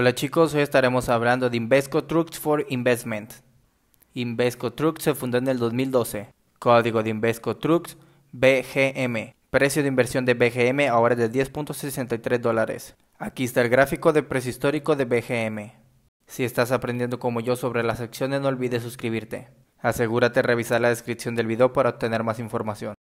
Hola chicos, hoy estaremos hablando de Invesco Trucks for Investment. Invesco Trucks se fundó en el 2012. Código de Invesco Trucks BGM. Precio de inversión de BGM ahora es de 10.63 dólares. Aquí está el gráfico de precio histórico de BGM. Si estás aprendiendo como yo sobre las acciones no olvides suscribirte. Asegúrate de revisar la descripción del video para obtener más información.